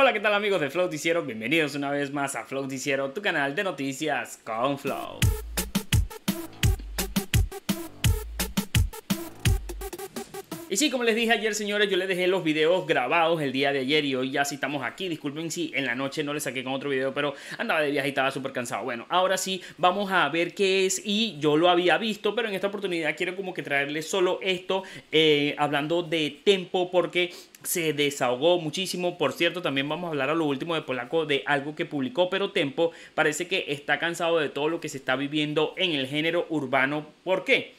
Hola, ¿qué tal amigos de Flow Ticiero? Bienvenidos una vez más a Flow tu canal de noticias con Flow. Y sí, como les dije ayer, señores, yo les dejé los videos grabados el día de ayer y hoy ya sí estamos aquí. Disculpen si en la noche no les saqué con otro video, pero andaba de viaje y estaba súper cansado. Bueno, ahora sí, vamos a ver qué es y yo lo había visto, pero en esta oportunidad quiero como que traerles solo esto, eh, hablando de tempo, porque se desahogó muchísimo. Por cierto, también vamos a hablar a lo último de Polaco de algo que publicó, pero Tempo parece que está cansado de todo lo que se está viviendo en el género urbano. ¿Por qué?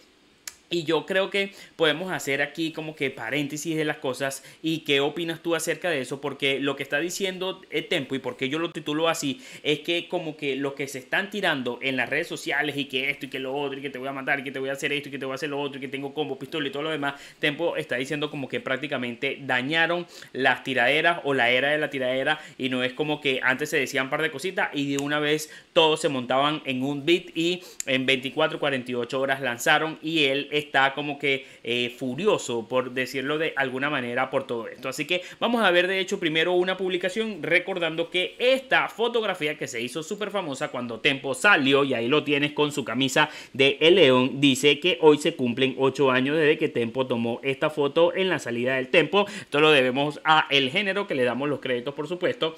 Y yo creo que podemos hacer aquí como que paréntesis de las cosas y qué opinas tú acerca de eso, porque lo que está diciendo Tempo y porque yo lo titulo así, es que como que lo que se están tirando en las redes sociales y que esto y que lo otro y que te voy a matar y que te voy a hacer esto y que te voy a hacer lo otro y que tengo combo, pistola y todo lo demás, Tempo está diciendo como que prácticamente dañaron las tiraderas o la era de la tiradera y no es como que antes se decían un par de cositas y de una vez todos se montaban en un beat y en 24, 48 horas lanzaron y él está como que eh, furioso, por decirlo de alguna manera, por todo esto. Así que vamos a ver de hecho primero una publicación recordando que esta fotografía que se hizo súper famosa cuando Tempo salió, y ahí lo tienes con su camisa de El León, dice que hoy se cumplen ocho años desde que Tempo tomó esta foto en la salida del Tempo. Esto lo debemos a el género que le damos los créditos, por supuesto.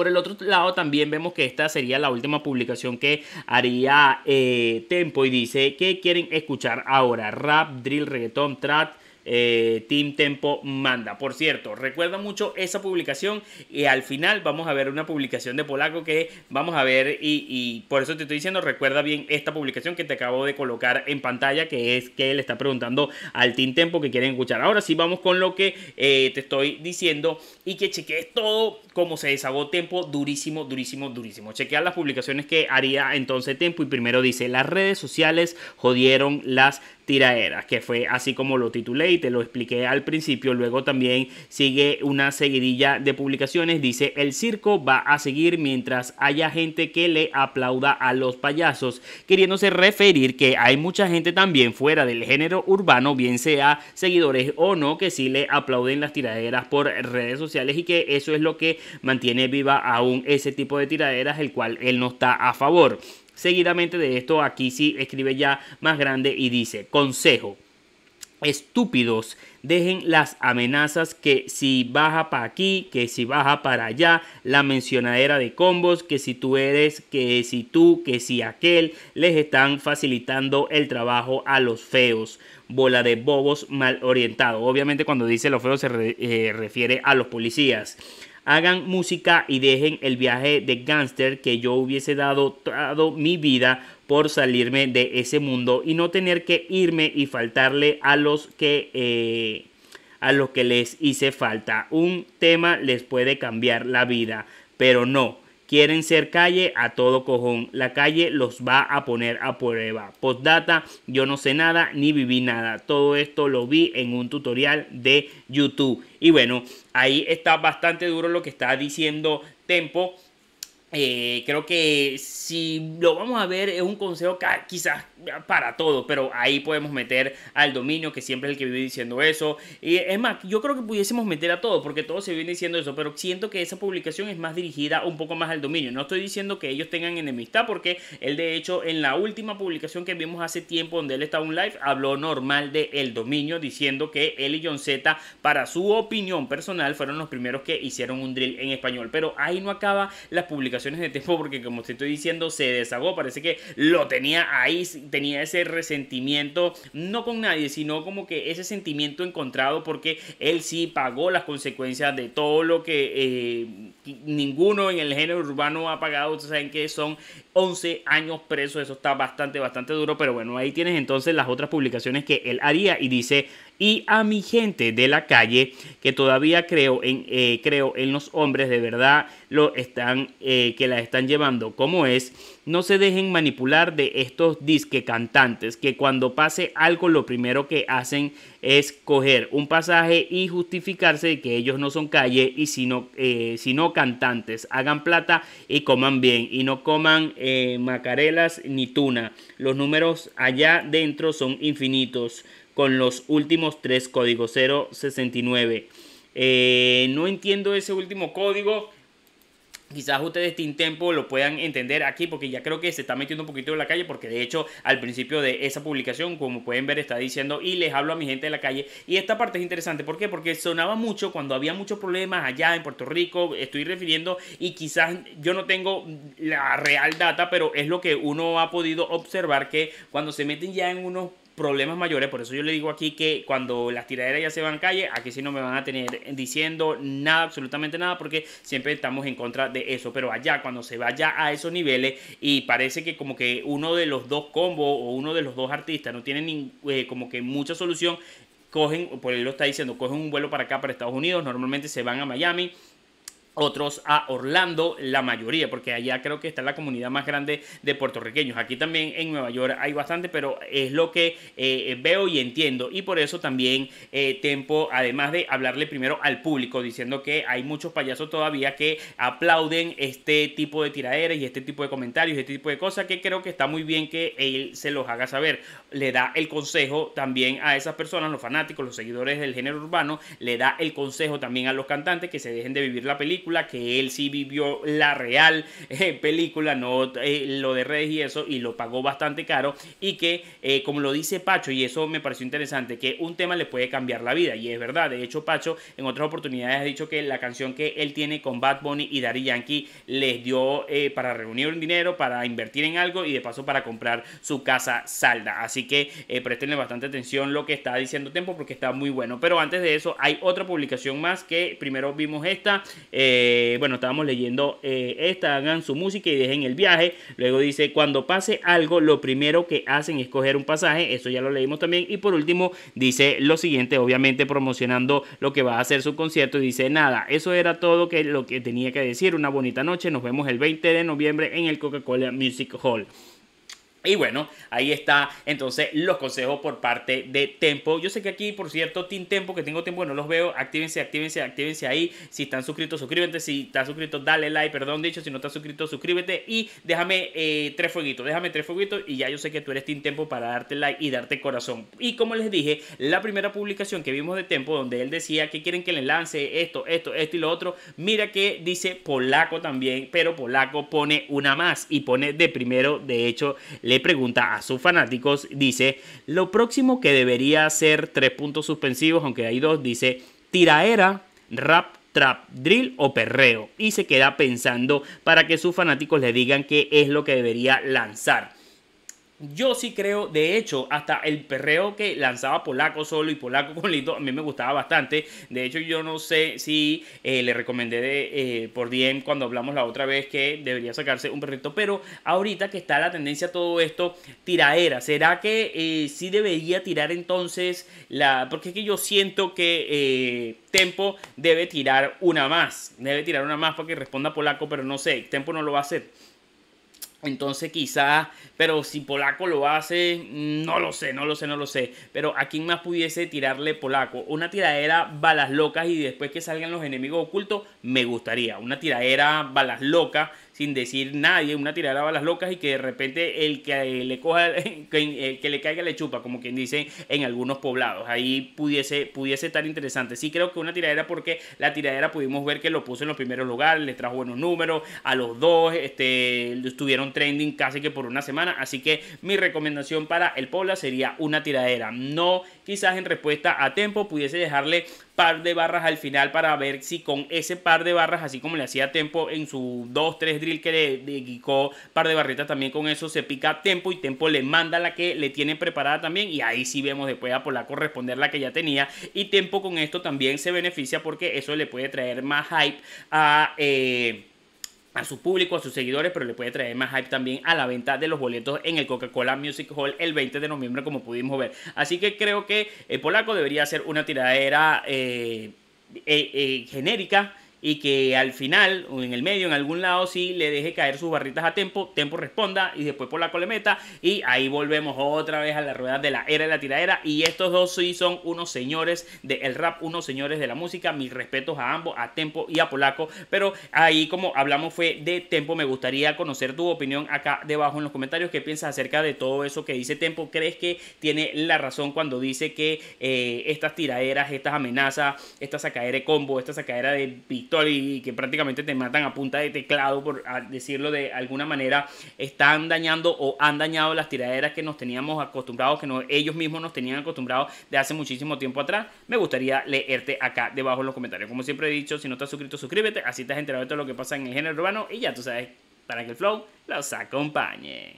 Por el otro lado, también vemos que esta sería la última publicación que haría eh, Tempo y dice que quieren escuchar ahora rap, drill, reggaeton, trap eh, Team Tempo manda. Por cierto, recuerda mucho esa publicación y al final vamos a ver una publicación de Polaco que vamos a ver y, por eso te estoy diciendo, recuerda bien esta publicación que te acabo de colocar en pantalla, que es que le está preguntando al Team Tempo que quieren escuchar. Ahora sí vamos con lo que eh, te estoy diciendo y que chequees todo como se desagó Tempo, durísimo, durísimo, durísimo. Chequea las publicaciones que haría entonces Tempo y primero dice, las redes sociales jodieron las tiraderas, que fue así como lo titulé y te lo expliqué al principio. Luego también sigue una seguidilla de publicaciones. Dice, el circo va a seguir mientras haya gente que le aplauda a los payasos, queriéndose referir que hay mucha gente también fuera del género urbano, bien sea seguidores o no, que sí le aplauden las tiraderas por redes sociales y que eso es lo que mantiene viva aún ese tipo de tiraderas, el cual él no está a favor. Seguidamente de esto, aquí sí escribe ya más grande y dice, consejo, estúpidos, dejen las amenazas que si baja para aquí, que si baja para allá, la mencionadera de combos, que si tú eres, que si tú, que si aquel, les están facilitando el trabajo a los feos. Bola de bobos mal orientado. Obviamente cuando dice los feos se eh, refiere a los policías hagan música y dejen el viaje de gangster que yo hubiese dado toda mi vida por salirme de ese mundo y no tener que irme y faltarle a los que eh, a los que les hice falta. Un tema les puede cambiar la vida, pero no Quieren ser calle a todo cojón. La calle los va a poner a prueba. Postdata, yo no sé nada ni viví nada. Todo esto lo vi en un tutorial de YouTube. Y bueno, ahí está bastante duro lo que está diciendo Tempo. Eh, creo que si lo vamos a ver es un consejo quizás para todo, pero ahí podemos meter al dominio, que siempre es el que vive diciendo eso. Y es más, yo creo que pudiésemos meter a todo, porque todos se vienen diciendo eso, pero siento que esa publicación es más dirigida un poco más al dominio. No estoy diciendo que ellos tengan enemistad, porque él de hecho en la última publicación que vimos hace tiempo donde él estaba un live, habló normal de el dominio, diciendo que él y John Z, para su opinión personal, fueron los primeros que hicieron un drill en español. Pero ahí no acaba la publicación de tiempo porque como te estoy diciendo, se desahogó, parece que lo tenía ahí, tenía ese resentimiento, no con nadie, sino como que ese sentimiento encontrado porque él sí pagó las consecuencias de todo lo que eh, ninguno en el género urbano ha pagado, ustedes saben que son 11 años preso. Eso está bastante, bastante duro. Pero bueno, ahí tienes entonces las otras publicaciones que él haría. Y dice, y a mi gente de la calle, que todavía creo en, eh, creo en los hombres, de verdad lo están, eh, que la están llevando como es. No se dejen manipular de estos disque cantantes que cuando pase algo lo primero que hacen es coger un pasaje y justificarse de que ellos no son calle y sino, eh, cantantes. Hagan plata y coman bien y no coman eh, macarelas ni tuna. Los números allá dentro son infinitos con los últimos tres códigos 069. Eh, no entiendo ese último código. Quizás ustedes Tintempo lo puedan entender aquí porque ya creo que se está metiendo un poquito en la calle porque de hecho al principio de esa publicación como pueden ver está diciendo y les hablo a mi gente de la calle y esta parte es interesante ¿por qué? porque sonaba mucho cuando había muchos problemas allá en Puerto Rico estoy refiriendo y quizás yo no tengo la real data pero es lo que uno ha podido observar que cuando se meten ya en unos problemas mayores. Por eso yo le digo aquí que cuando las tiraderas ya se van calle, aquí sí no me van a tener diciendo nada, absolutamente nada, porque siempre estamos en contra de eso. Pero allá, cuando se vaya a esos niveles y parece que como que uno de los dos combos o uno de los dos artistas no tiene eh, como que mucha solución, cogen, por él lo está diciendo, cogen un vuelo para acá, para Estados Unidos, normalmente se van a Miami otros a Orlando, la mayoría, porque allá creo que está la comunidad más grande de puertorriqueños. Aquí también en Nueva York hay bastante, pero es lo que eh, veo y entiendo. Y por eso también eh, Tempo, además de hablarle primero al público, diciendo que hay muchos payasos todavía que aplauden este tipo de tiraderas y este tipo de comentarios y este tipo de cosas, que creo que está muy bien que él se los haga saber. Le da el consejo también a esas personas, los fanáticos, los seguidores del género urbano, le da el consejo también a los cantantes que se dejen de vivir la película que él sí vivió la real eh, película, no eh, lo de redes y eso, y lo pagó bastante caro. Y que, eh, como lo dice Pacho, y eso me pareció interesante, que un tema le puede cambiar la vida, y es verdad. De hecho, Pacho en otras oportunidades ha dicho que la canción que él tiene con Bad Bunny y Daddy Yankee les dio para reunir un dinero, para invertir en algo y de paso para comprar su casa salda. Así que prestenle bastante atención lo que está diciendo Tempo porque está muy bueno. Pero antes de eso, hay otra publicación más que primero vimos esta. Eh, eh, bueno, estábamos leyendo eh, esta, hagan su música y dejen el viaje. Luego dice, cuando pase algo, lo primero que hacen es coger un pasaje, eso ya lo leímos también. Y por último, dice lo siguiente, obviamente promocionando lo que va a hacer su concierto. Y dice, nada, eso era todo que, lo que tenía que decir. Una bonita noche, nos vemos el 20 de noviembre en el Coca-Cola Music Hall. Y bueno, ahí está entonces los consejos por parte de Tempo. Yo sé que aquí, por cierto, Team Tempo, que tengo tiempo bueno no los veo, actívense, actívense, actívense ahí. Si están suscritos, suscríbete. Si estás suscrito, dale like, perdón dicho. Si no estás suscrito, suscríbete. Y déjame eh, tres fueguitos, déjame tres fueguitos. Y ya yo sé que tú eres tin Tempo para darte like y darte corazón. Y como les dije, la primera publicación que vimos de Tempo, donde él decía que quieren que le lance esto, esto, esto y lo otro, mira que dice polaco también, pero polaco pone una más y pone de primero, de hecho, le pregunta a sus fanáticos, dice, lo próximo que debería ser tres puntos suspensivos, aunque hay dos, dice, tiraera, rap, trap, drill o perreo. Y se queda pensando para que sus fanáticos le digan qué es lo que debería lanzar. Yo sí creo, de hecho, hasta el perreo que lanzaba Polaco solo y Polaco con Lito, a mí me gustaba bastante. De hecho, yo no sé si eh, le recomendé eh, por DM cuando hablamos la otra vez que debería sacarse un perrito, pero ahorita que está la tendencia a todo esto, tiraera. ¿Será que eh, sí debería tirar entonces la...? Porque es que yo siento que... Eh, Tempo debe tirar una más. Debe tirar una más para que responda Polaco, pero no sé, Tempo no lo va a hacer. Entonces quizás, pero si Polaco lo hace, mm, no lo sé, no lo sé, no lo sé. Pero ¿a quién más pudiese tirarle Polaco? Una tiradera balas locas y después que salgan los enemigos ocultos, me gustaría. Una tiradera balas locas sin decir nadie, una tirada a balas locas y que de repente el que le coja, eh, que le caiga le chupa, como quien dice en algunos poblados. Ahí pudiese, pudiese estar interesante. Sí creo que una tiradera porque la tiradera pudimos ver que lo puso en los primeros lugares, le trajo buenos números a los dos, este, estuvieron trending casi que por una semana, así que mi recomendación para el Pobla sería una tiradera. No, quizás en respuesta a tiempo pudiese dejarle par de barras al final para ver si con ese par de barras, así como le hacía Tempo en su 2-3 drill que le dedicó par de barritas, también con eso se pica Tempo y Tempo le manda la que le tiene preparada también y ahí sí vemos después a Polaco corresponder la que ya tenía y Tempo con esto también se beneficia porque eso le puede traer más hype a... Eh, a su público, a sus seguidores, pero le puede traer más hype también a la venta de los boletos en el Coca-Cola Music Hall el 20 de noviembre, como pudimos ver. Así que creo que el eh, polaco debería hacer una tiradera eh, eh, genérica y que al final o en el medio, en algún lado, sí le deje caer sus barritas a Tempo, Tempo responda y después por la meta. y ahí volvemos otra vez a la rueda de la era de la tiradera y estos dos sí son unos señores del rap, unos señores de la música, mis respetos a ambos, a Tempo y a Polaco, pero ahí como hablamos fue de Tempo, me gustaría conocer tu opinión acá debajo en los comentarios, qué piensas acerca de todo eso que dice Tempo, crees que tiene la razón cuando dice que eh, estas tiraderas, estas amenazas, esta sacadera de combo, esta sacadera de pit? y que prácticamente te matan a punta de teclado, por decirlo de alguna manera, están dañando o han dañado las tiraderas que nos teníamos acostumbrados, que ellos mismos nos tenían acostumbrados de hace muchísimo tiempo atrás, me gustaría leerte acá debajo en los comentarios. Como siempre he dicho, si no estás suscrito, suscríbete, así te has enterado de todo lo que pasa en el género urbano y ya tú sabes, para que el flow los acompañe.